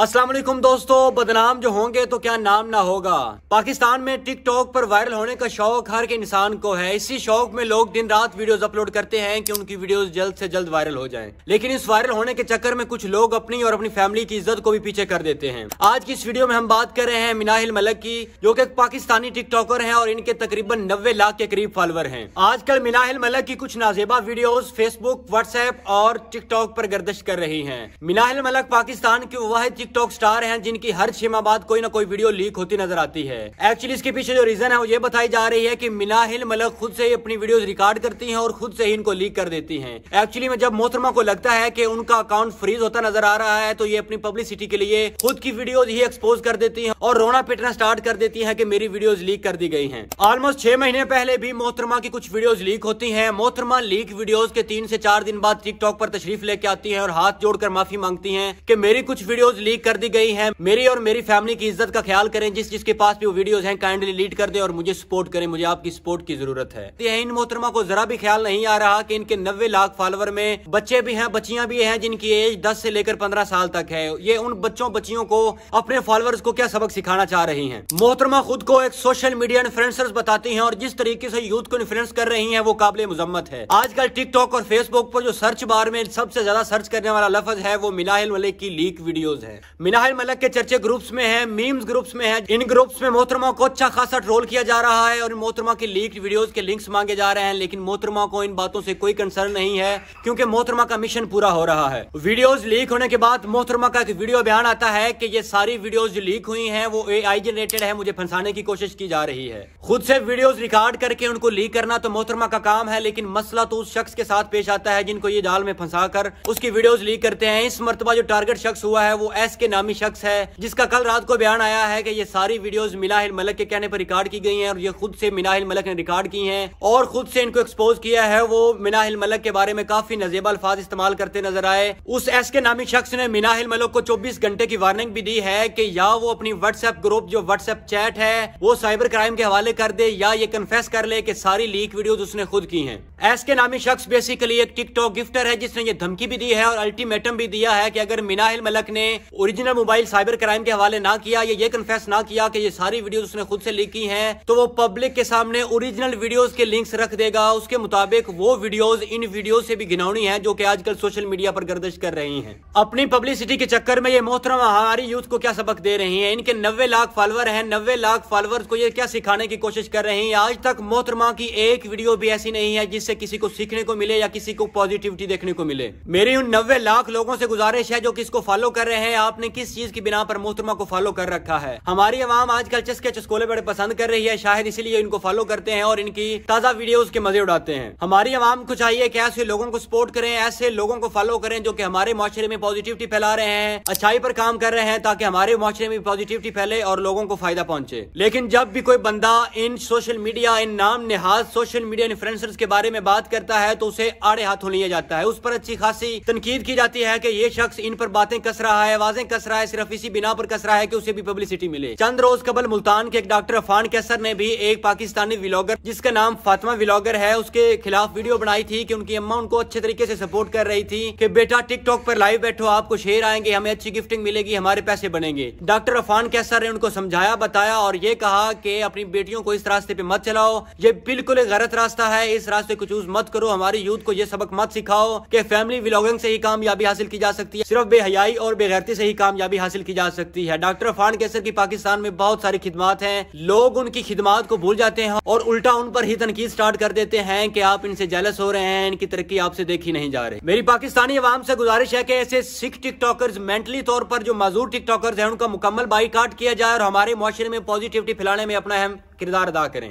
असलम दोस्तों बदनाम जो होंगे तो क्या नाम ना होगा पाकिस्तान में टिकटॉक पर वायरल होने का शौक हर के इंसान को है इसी शौक में लोग दिन रात वीडियोस अपलोड करते हैं कि उनकी वीडियोस जल्द से जल्द वायरल हो जाएं। लेकिन इस वायरल होने के चक्कर में कुछ लोग अपनी और अपनी फैमिली की इज्जत को भी पीछे कर देते हैं आज की इस वीडियो में हम बात कर रहे हैं मिनाहिल मलक की जो की पाकिस्तानी टिकटॉकर है और इनके तकरीबन नब्बे लाख के करीब फॉलोअर है आजकल मिनाहिल मलक की कुछ नाजेबा वीडियो फेसबुक व्हाट्सएप और टिकटॉक पर गर्दिश कर रही है मिनाहिल मलक पाकिस्तान की वाहि टिकटॉक स्टार हैं जिनकी हर छह माह बाद कोई ना कोई वीडियो लीक होती नजर आती है एक्चुअली इसके पीछे जो रीजन है वो ये बताई जा रही है की मिना हिल मलक खुद से ही अपनी वीडियो रिकॉर्ड करती है और खुद से ही इनको लीक कर देती है एक्चुअली में जब मोहतरमा को लगता है की उनका अकाउंट फ्रीज होता नजर आ रहा है तो ये अपनी पब्लिसिटी के लिए खुद की वीडियोज ही एक्सपोज कर देती है और रोना पिटना स्टार्ट कर देती है की मेरी वीडियो लीक कर दी गई है ऑलमोस्ट छह महीने पहले भी मोहतरमा की कुछ वीडियो लीक होती है मोहतरमा लीक वीडियो के तीन से चार दिन बाद टिकटॉक पर तशरीफ लेके आती है और हाथ जोड़कर माफी मांगती है की मेरी कुछ वीडियोज लीक कर दी गई है मेरी और मेरी फैमिली की इज्जत का ख्याल करें जिस जिसके पास भी वो वीडियोज है काइंडली लीड कर दे और मुझे सपोर्ट करें मुझे आपकी सपोर्ट की जरूरत है तो इन मोहतरमा को जरा भी ख्याल नहीं आ रहा की इनके नब्बे लाख फॉलोअर में बच्चे भी है बच्चियां भी है जिनकी एज दस से लेकर पंद्रह साल तक है ये उन बच्चों बच्चियों को अपने फॉलोअर्स को क्या सबक सिखाना चाह रही है मोहतरमा खुद को एक सोशल मीडिया इन्फ्लुएंसर्स बताती है और जिस तरीके से यूथ को इन्फ्लुएंस कर रही है वो काबिल मजम्मत है आजकल टिकटॉक और फेसबुक पर जो सर्च बार में सबसे ज्यादा सर्च करने वाला लफज है वो मिलाहिल मलिक की लीक वीडियोज है है मिनाहिल मलक के चर्चे ग्रुप्स में है मीम्स ग्रुप्स में है इन ग्रुप्स में मोहतरमा को अच्छा खासा ट्रोल किया जा रहा है और मोहतरमा के लीक वीडियोज के लिंक्स मांगे जा रहे हैं लेकिन मोहतरमा को इन बातों से कोई कंसर्न नहीं है क्योंकि मोहतरमा का मिशन पूरा हो रहा है वीडियोज लीक होने के बाद मोहतरमा का एक वीडियो बयान आता है की ये सारी वीडियोज जो लीक हुई है वो ए जनरेटेड है मुझे फंसाने की कोशिश की जा रही है खुद से वीडियोज रिकॉर्ड करके उनको लीक करना तो मोहतरमा का काम है लेकिन मसला तो उस शख्स के साथ पेश आता है जिनको ये जाल में फंसा कर उसकी वीडियोज लीक करते हैं इस मरतबा जो टारगेट शख्स हुआ है वो एस के नामी शख्स है जिसका कल रात को बयान आया है कि ये सारी वीडियोस मिलाहिल मलक के कहने पर रिकॉर्ड की गई हैं और ये खुद से मिनाहिल मलक ने रिकॉर्ड की हैं और खुद से इनको एक्सपोज किया है वो मिनाहिल मलक के बारे में काफी नजेब अल्फाज इस्तेमाल करते नजर आए उस एस के नामी शख्स ने मिनाहिल मलक को चौबीस घंटे की वार्निंग भी दी है की या वो अपनी व्हाट्सएप ग्रुप जो व्हाट्सएप चैट है वो साइबर क्राइम के हवाले कर दे या ये कन्फेस कर ले कि सारी लीक वीडियोज उसने खुद की है एस के नामी शख्स बेसिकली एक टिकटॉक गिफ्टर है जिसने ये धमकी भी दी है और अल्टीमेटम भी दिया है कि अगर मिनाहिल मलक ने ओरिजिनल मोबाइल साइबर क्राइम के हवाले ना किया या ये कन्फेस ना किया कि ये सारी वीडियोस उसने खुद से लिखी हैं तो वो पब्लिक के सामने ओरिजिनल वीडियोस के लिंक्स रख देगा उसके मुताबिक वो वीडियोज इन वीडियो से भी घिनौनी है जो की आजकल सोशल मीडिया पर गर्दिश कर रही है अपनी पब्लिसिटी के चक्कर में ये मोहतरम हमारी यूथ को क्या सबक दे रही है इनके नब्बे लाख फॉलोअर है नब्बे लाख फॉलोअर्स को ये क्या सिखाने की कोशिश कर रही है आज तक मोहतरमा की एक वीडियो भी ऐसी नहीं है जिससे से किसी को सीखने को मिले या किसी को पॉजिटिविटी देखने को मिले मेरी उन नब्बे लाख लोगों से गुजारिश है जो किसको फॉलो कर रहे हैं आपने किस चीज की बिना पर मोहतरमा को फॉलो कर रखा है हमारी आवाम आजकल चस्के चस्कोले बड़े पसंद कर रही है शायद इसलिए इनको फॉलो करते हैं और इनकी ताजा वीडियो के मजे उड़ाते हैं हमारी आवाम को चाहिए की ऐसे लोगों को सपोर्ट करें ऐसे लोगों को फॉलो करें जो की हमारे माशरे में पॉजिटिविटी फैला रहे हैं अच्छाई पर काम कर रहे हैं ताकि हमारे माशरे में पॉजिटिविटी फैले और लोगों को फायदा पहुंचे लेकिन जब भी कोई बंदा इन सोशल मीडिया इन नाम निहाज सोशल मीडिया इन्फ्लुएंसर्स के बारे में में बात करता है तो उसे आड़े हाथों लिया जाता है उस पर अच्छी खासी तनकीद की जाती है की ये शख्स इन पर बातें कस रहा है आवाजें कस रहा है सिर्फ इसी बिना पर कस रहा है की उसे भी पब्लिसिटी मिले चंद रोज कबल मुल्तान के एक डॉक्टर अफान कैसर ने भी एक पाकिस्तानी व्लॉगर जिसका नाम फातिमा व्लॉगर है उसके खिलाफ वीडियो बनाई थी की उनकी अम्मा उनको अच्छे तरीके ऐसी सपोर्ट कर रही थी की बेटा टिकटॉक पर लाइव बैठो आपको शेयर आएंगे हमें अच्छी गिफ्टिंग मिलेगी हमारे पैसे बनेंगे डॉक्टर अफान कैसर ने उनको समझाया बताया और ये कहा की अपनी बेटियों को इस रास्ते पे मत चलाओ ये बिल्कुल गलत रास्ता है इस रास्ते कुछ चूज मत करो हमारी यूथ को ये सबक मत सिखाओ कि फैमिली व्लॉगिंग से ही कामयाबी हासिल की जा सकती है सिर्फ बेहयाई और बेगैरती से ही कामयाबी हासिल की जा सकती है डॉक्टर फान कैसर की पाकिस्तान में बहुत सारी खिदमत है लोग उनकी खिदमत को भूल जाते हैं और उल्टा उन पर ही तनकीद स्टार्ट कर देते हैं की आप इनसे जेलस हो रहे हैं इनकी तरक्की आपसे देखी नहीं जा रही मेरी पाकिस्तानी आवाम से गुजारिश है की ऐसे सिख टिकटॉकर्स मेंटली तौर पर जो मजूर टिकटॉकर्स है उनका मुकम्मल बाईकाट किया जाए और हमारे माशरे में पॉजिटिविटी फैलाने में अपना अहम किरदार अदा करें